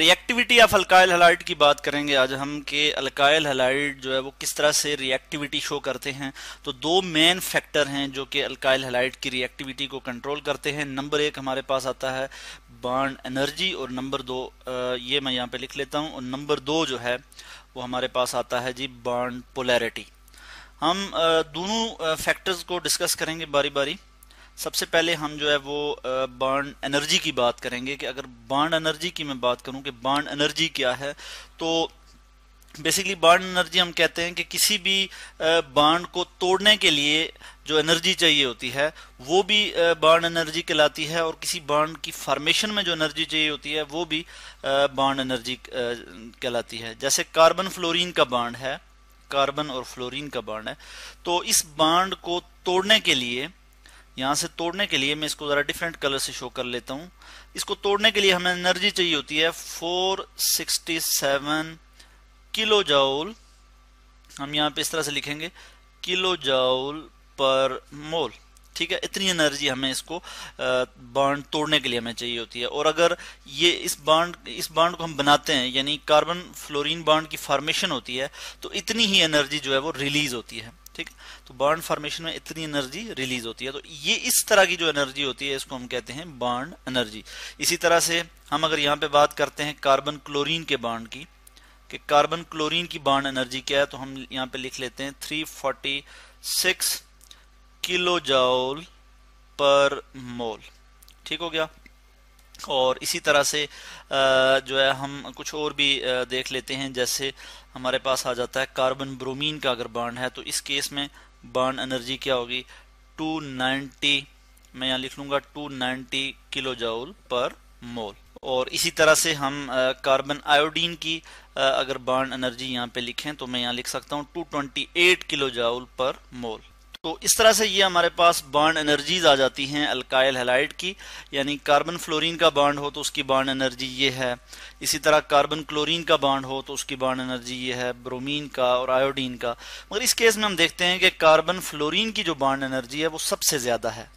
reactivity of alkyl halide की बात करेंगे आज हम के अल्काइल हलाइट जो है वो किस तरह से रिएक्टिविटी शो करते हैं तो दो मेन फैक्टर हैं जो कि अल्काइल हलाइट की रिएक्टिविटी को कंट्रोल करते हैं नंबर एक हमारे पास आता है बॉन्ड एनर्जी और नंबर दो ये मैं यहाँ पे लिख लेता हूँ और नंबर दो जो है वो हमारे पास आता है जी बॉन्ड पोलैरिटी हम दोनों फैक्टर्स को डिस्कस करेंगे बारी बारी सबसे पहले हम जो है वो बर्न एनर्जी की बात करेंगे कि अगर बर्न एनर्जी की मैं बात करूं कि बर्न एनर्जी क्या है तो बेसिकली बर्न एनर्जी हम कहते हैं कि किसी भी बर्न को तोड़ने के लिए जो एनर्जी चाहिए होती है वो भी बर्न एनर्जी कहलाती है और किसी बांड की फॉर्मेशन में जो एनर्जी चाहिए होती है वो भी बर्न एनर्जी कहलाती है जैसे कार्बन फ्लोरीन का बाड है कार्बन और फ्लोरीन का बाड है तो इस बाड को तोड़ने के लिए यहाँ से तोड़ने के लिए मैं इसको ज़रा डिफरेंट कलर से शो कर लेता हूँ इसको तोड़ने के लिए हमें एनर्जी चाहिए होती है 467 किलो जाउल हम यहाँ पे इस तरह से लिखेंगे किलो जाउल पर मोल ठीक है इतनी एनर्जी हमें इसको बाड तोड़ने के लिए हमें चाहिए होती है और अगर ये इस बाड इस बाड को हम बनाते हैं यानी कार्बन फ्लोरीन बाड की फॉर्मेशन होती है तो इतनी ही एनर्जी जो है वो रिलीज होती है ठीक तो बर्न फॉर्मेशन में इतनी एनर्जी रिलीज होती है तो ये इस तरह की जो एनर्जी होती है इसको हम कहते हैं बर्न एनर्जी इसी तरह से हम अगर यहाँ पे बात करते हैं कार्बन क्लोरीन के बर्न की कि कार्बन क्लोरीन की बर्न एनर्जी क्या है तो हम यहाँ पे लिख लेते हैं 346 किलो जाउल पर मोल ठीक हो गया और इसी तरह से जो है हम कुछ और भी देख लेते हैं जैसे हमारे पास आ जाता है कार्बन ब्रोमीन का अगर बाड है तो इस केस में बाड एनर्जी क्या होगी 290 मैं यहाँ लिख लूँगा 290 किलो जाउल पर मोल और इसी तरह से हम कार्बन आयोडीन की अगर बाड एनर्जी यहाँ पे लिखें तो मैं यहाँ लिख सकता हूँ 228 किलो जाउल पर मोल तो इस तरह से ये हमारे पास बाड एनर्जीज आ जाती हैं अल्काइल हेलाइट की यानी कार्बन फ्लोरीन का बाड हो तो उसकी बाड एनर्जी ये है इसी तरह कार्बन क्लोरीन का बाड हो तो उसकी बाड एनर्जी ये है ब्रोमीन का और आयोडीन का मगर इस केस में हम देखते हैं कि कार्बन फ्लोरीन की जो बाड एनर्जी है वो सबसे ज्यादा है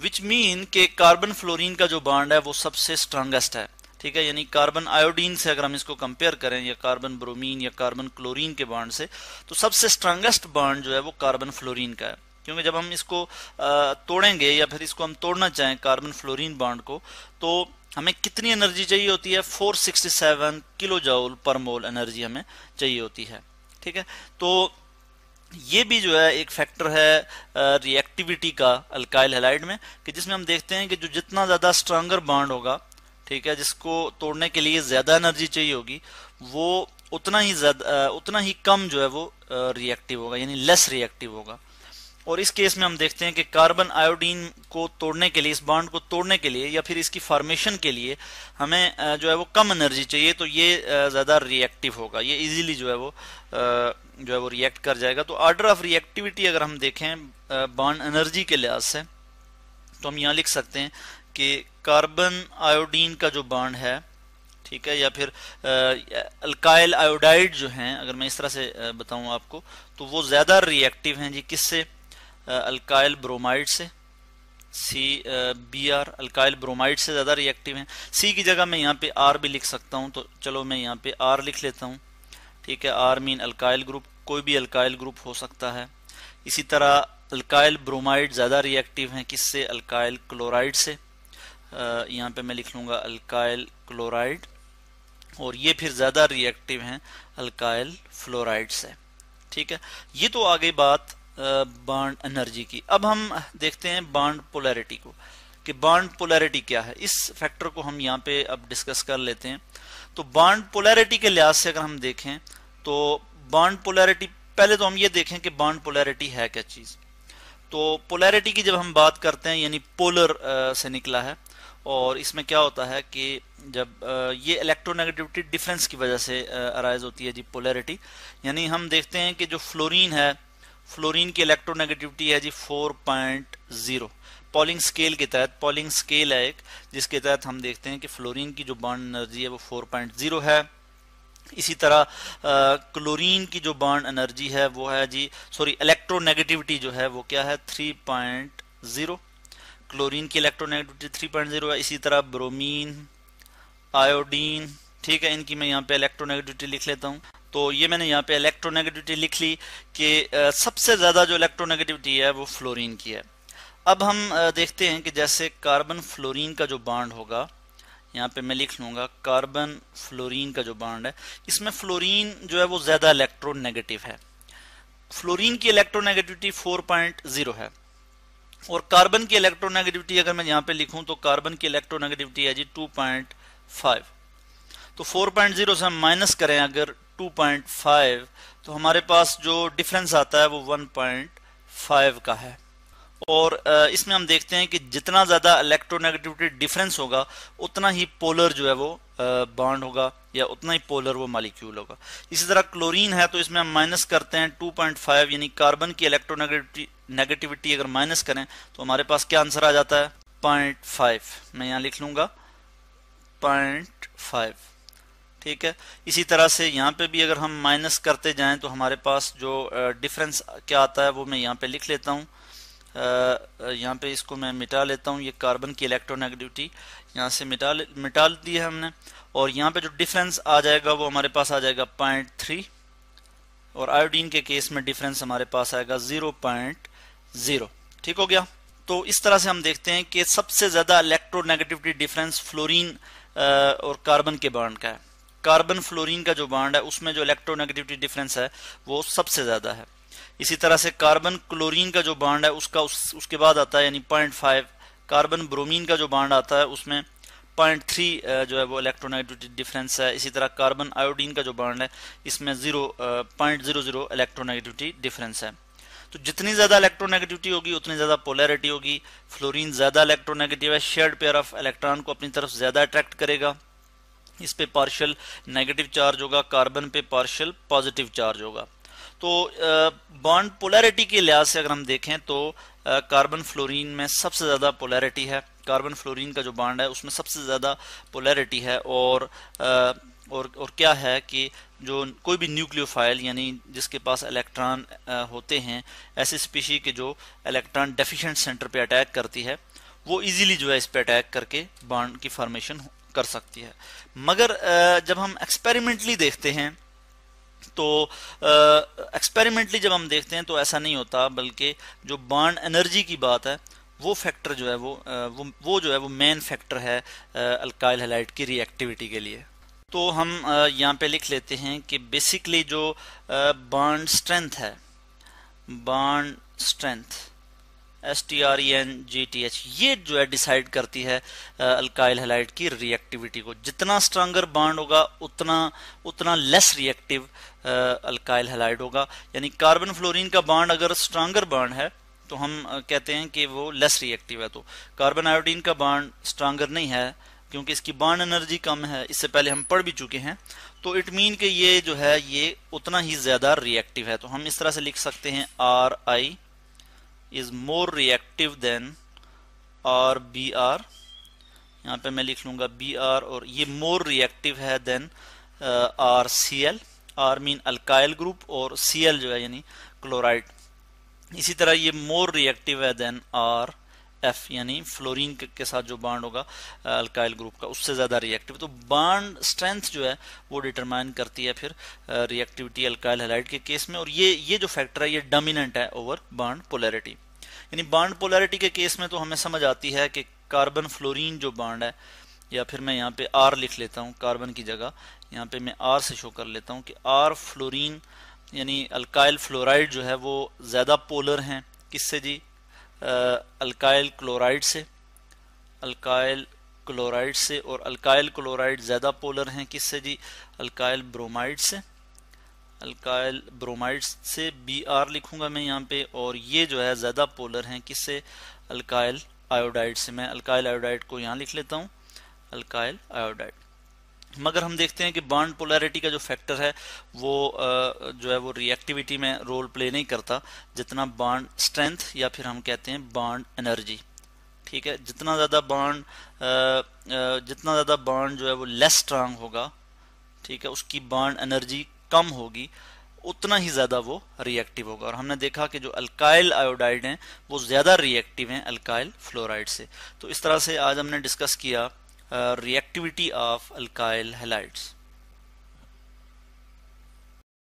विच मीन के कार्बन फ्लोरिन का जो बाड है वो सबसे स्ट्रांगेस्ट है ठीक है यानी कार्बन आयोडीन से अगर हम इसको कंपेयर करें या कार्बन ब्रोमीन या कार्बन क्लोरीन के बाड से तो सबसे स्ट्रांगेस्ट बाड जो है वो कार्बन फ्लोरीन का है क्योंकि जब हम इसको तोड़ेंगे या फिर इसको हम तोड़ना चाहें कार्बन फ्लोरीन बॉन्ड को तो हमें कितनी एनर्जी चाहिए होती है 467 किलो जाउल पर मोल एनर्जी हमें चाहिए होती है ठीक है तो ये भी जो है एक फैक्टर है रिएक्टिविटी का अल्काइल हेलाइड में कि जिसमें हम देखते हैं कि जो जितना ज़्यादा स्ट्रांगर बॉन्ड होगा ठीक है जिसको तोड़ने के लिए ज़्यादा एनर्जी चाहिए होगी वो उतना ही ज़्यादा उतना ही कम जो है वो रिएक्टिव होगा यानी लेस रिएक्टिव होगा और इस केस में हम देखते हैं कि कार्बन आयोडीन को तोड़ने के लिए इस बॉन्ड को तोड़ने के लिए या फिर इसकी फॉर्मेशन के लिए हमें जो है वो कम एनर्जी चाहिए तो ये ज़्यादा रिएक्टिव होगा ये इजीली जो है वो जो है वो रिएक्ट कर जाएगा तो ऑर्डर ऑफ रिएक्टिविटी अगर हम देखें बॉन्ड एनर्जी के लिहाज से तो हम यहाँ लिख सकते हैं कि कार्बन आयोडीन का जो बॉन्ड है ठीक है या फिर अल्काइल आयोडाइड जो हैं अगर मैं इस तरह से बताऊं आपको तो वो ज़्यादा रिएक्टिव हैं जी किससे अल्काइल ब्रोमाइड से C B R alkyl bromide से ज़्यादा रिएक्टिव हैं सी की जगह मैं यहाँ पे आर भी लिख सकता हूँ तो चलो मैं यहाँ पे आर लिख लेता हूँ ठीक है आर मीन अल्काइल ग्रुप कोई भी अल्काइल ग्रुप हो सकता है इसी तरह अल्काइल ब्रोमाइड ज़्यादा रिएक्टिव हैं किससे अल्काइल क्लोराइड से यहाँ पे मैं लिख लूँगा अल्काइल क्लोराइड और ये फिर ज़्यादा रिएक्टिव हैं अल्काइल फ्लोराइड से ठीक है ये तो आ गई बात बॉन्ड एनर्जी की अब हम देखते हैं बॉन्ड पोलैरिटी को कि बॉन्ड पोलैरिटी क्या है इस फैक्टर को हम यहाँ पे अब डिस्कस कर लेते हैं तो बॉन्ड पोलैरिटी के लिहाज से अगर हम देखें तो बॉन्ड पोलैरिटी पहले तो हम ये देखें कि बॉन्ड पोलैरिटी है क्या चीज़ तो पोलैरिटी की जब हम बात करते हैं यानी पोलर से निकला है और इसमें क्या होता है कि जब ये इलेक्ट्रोनेगेटिविटी डिफरेंस की वजह से अराइज होती है जी पोलैरिटी यानी हम देखते हैं कि जो फ्लोरीन है फ्लोरीन की इलेक्ट्रोनेगेटिविटी है जी 4.0 पॉइंट पॉलिंग स्केल के तहत पॉलिंग स्केल है एक जिसके तहत हम देखते हैं कि फ्लोरीन की जो बॉन्ड एनर्जी है वो 4.0 है इसी तरह क्लोरीन की जो बॉन्ड एनर्जी है वो है जी सॉरी इलेक्ट्रोनेगेटिविटी जो है वो क्या है 3.0 क्लोरीन की इलेक्ट्रोनेगेटिविटी 3.0 है इसी तरह ब्रोमीन आयोडीन ठीक है इनकी मैं यहाँ पे इलेक्ट्रोनेगेटिविटी लिख लेता हूँ तो ये मैंने यहाँ पे इलेक्ट्रोनेगेटिविटी लिख ली कि सबसे ज़्यादा जो इलेक्ट्रोनेगेटिविटी है वो फ्लोरीन की है अब हम देखते हैं कि जैसे कार्बन फ्लोरीन का जो बाड होगा यहाँ पे मैं लिख लूँगा कार्बन फ्लोरीन का जो बाड है इसमें फ्लोरीन जो है वो ज़्यादा इलेक्ट्रोनेगेटिव है फ्लोरीन की इलेक्ट्रोनेगेटिविटी 4.0 है और कार्बन की इलेक्ट्रोनेगेटिविटी अगर मैं यहाँ पे लिखूं तो कार्बन की इलेक्ट्रोनेगेटिविटी है जी 2.5 तो 4.0 से हम माइनस करें अगर 2.5 तो हमारे पास जो डिफरेंस आता है वो 1.5 का है और इसमें हम देखते हैं कि जितना ज़्यादा इलेक्ट्रोनेगेटिविटी डिफरेंस होगा उतना ही पोलर जो है वो बॉन्ड होगा या उतना ही पोलर वो मालिक्यूल होगा इसी तरह क्लोरीन है तो इसमें हम माइनस करते हैं 2.5 यानी कार्बन की इलेक्ट्रोनेगेटिविटी नेगेटिविटी अगर माइनस करें तो हमारे पास क्या आंसर आ जाता है पॉइंट फाइव मैं यहाँ लिख लूंगा पॉइंट फाइव ठीक है इसी तरह से यहाँ पे भी अगर हम माइनस करते जाएं तो हमारे पास जो डिफरेंस क्या आता है वो मैं यहाँ पे लिख लेता हूँ यहाँ पे इसको मैं मिटा लेता हूँ ये कार्बन की इलेक्ट्रोनेगेटिविटी यहाँ से मिटा मिटा दी है हमने और यहाँ पे जो डिफरेंस आ जाएगा वो हमारे पास आ जाएगा पॉइंट थ्री और आयोडीन के केस में डिफरेंस हमारे पास आएगा ज़ीरो पॉइंट ज़ीरो ठीक हो गया तो इस तरह से हम देखते हैं कि सबसे ज़्यादा इलेक्ट्रोनेगेटिविटी डिफरेंस फ्लोरीन और कार्बन के बॉन्ड का है कार्बन फ्लोरीन का जो बाड है उसमें जो इलेक्ट्रोनेगेटिविटी डिफरेंस है वो सबसे ज़्यादा है इसी तरह से कार्बन क्लोरीन का जो बाड है उसका उस, उसके बाद आता है यानी पॉइंट फाइव कार्बन ब्रोमीन का जो बाड आता है उसमें पॉइंट थ्री जो है वो इलेक्ट्रोनेगेटिविटी डिफरेंस है इसी तरह कार्बन आयोडीन का जो बाड है इसमें zero point zero zero electronegativity difference है तो जितनी ज़्यादा इलेक्ट्रोनेगेटिविटी होगी उतनी ज़्यादा पोलैरिटी होगी फ्लोरीन ज़्यादा इलेक्ट्रोनेगेटिव है शेयर्ड पेयर ऑफ इलेक्ट्रॉन को अपनी तरफ ज़्यादा अट्रैक्ट करेगा इस पे पार्शल नेगेटिव चार्ज होगा कार्बन पे पार्शल पॉजिटिव चार्ज होगा तो बॉन्ड पोलैरिटी के लिहाज से अगर हम देखें तो कार्बन फ्लोरीन में सबसे ज़्यादा पोलैरिटी है कार्बन फ्लोरीन का जो बॉन्ड है उसमें सबसे ज़्यादा पोलैरिटी है और आ, और और क्या है कि जो कोई भी न्यूक्लियोफाइल यानी जिसके पास इलेक्ट्रॉन होते हैं ऐसे स्पीशी के जो इलेक्ट्रॉन डेफिशिएंट सेंटर पे अटैक करती है वो इजीली जो है इस पे अटैक करके बॉन्ड की फॉर्मेशन कर सकती है मगर जब हम एक्सपेरिमेंटली देखते हैं तो एक्सपेरिमेंटली जब हम देखते हैं तो ऐसा नहीं होता बल्कि जो बॉन्ड एनर्जी की बात है वो फैक्टर जो है वो वो जो है वो मेन फैक्टर है अल्काइल हेलाइट की रिएक्टिविटी के लिए तो हम यहाँ पे लिख लेते हैं कि बेसिकली जो बर्न स्ट्रेंथ है बर्न strength S T R E N G T H ये जो है डिसाइड करती है अल्काइल हेलाइट की रिएक्टिविटी को जितना स्ट्रांगर बाड होगा उतना उतना लेस रिएक्टिव अल्काइल हेलाइट होगा यानी कार्बन फ्लोरीन का बाड अगर स्ट्रांगर बाड है तो हम कहते हैं कि वो लेस रिएक्टिव है तो कार्बन आयोडीन का बाड स्ट्रांगर नहीं है क्योंकि इसकी बाड एनर्जी कम है इससे पहले हम पढ़ भी चुके हैं तो इट मीन कि ये जो है ये उतना ही ज़्यादा रिएक्टिव है तो हम इस तरह से लिख सकते हैं R I is more reactive than R B R यहाँ पे मैं लिख लूंगा बी आर और ये मोर रिएक्टिव है than R C L R mean alkyl group और सी एल जो है यानी क्लोराइड इसी तरह ये मोर रिएक्टिव है देन आर एफ यानी फ्लोरीन के साथ जो बाड होगा अल्काइल uh, ग्रुप का उससे ज़्यादा रिएक्टिव तो बाड स्ट्रेंथ जो है वो डिटरमाइन करती है फिर रिएक्टिविटी अल्काइल हेलाइट के केस में और ये ये जो फैक्टर है ये डोमिनेंट है ओवर बाड पोलरिटी यानी बाड पोलैरिटी के केस में तो हमें समझ आती है कि कार्बन फ्लोरीन जो बाड है या फिर मैं यहाँ पे आर लिख लेता हूँ कार्बन की जगह यहाँ पे मैं आर से शो कर लेता हूँ कि आर फ्लोरीन यानी अल्काइल फ्लोराइड जो है वो ज़्यादा पोलर हैं किससे जी अल्काइल क्लोराइड से अल्काइल क्लोराइड से और अल्काइल क्लोराइड ज़्यादा पोलर हैं किससे जी अल्काइल ब्रोमाइड से अल्काइल ब्रोमाइड्स से बी आर लिखूंगा मैं यहाँ पे और ये जो है ज़्यादा पोलर हैं किससे अल्काइल आयोडाइड से मैं अल्काइल आयोडाइड को यहाँ लिख लेता हूँ अल्काइल आयोडाइड मगर हम देखते हैं कि बॉन्ड पोलैरिटी का जो फैक्टर है वो जो है वो रिएक्टिविटी में रोल प्ले नहीं करता जितना बॉन्ड स्ट्रेंथ या फिर हम कहते हैं बॉन्ड एनर्जी ठीक है जितना ज़्यादा बॉन्ड जितना ज़्यादा बॉन्ड जो है वो लेस स्ट्रांग होगा ठीक है उसकी बॉन्ड एनर्जी कम होगी उतना ही ज़्यादा वो रिएक्टिव होगा और हमने देखा कि जो अल्काइल आयोडाइड हैं वो ज़्यादा रिएक्टिव हैं अल्काइल फ्लोराइड से तो इस तरह से आज हमने डिस्कस किया रिएक्टिविटी ऑफ अल्काइल हेलाइड्स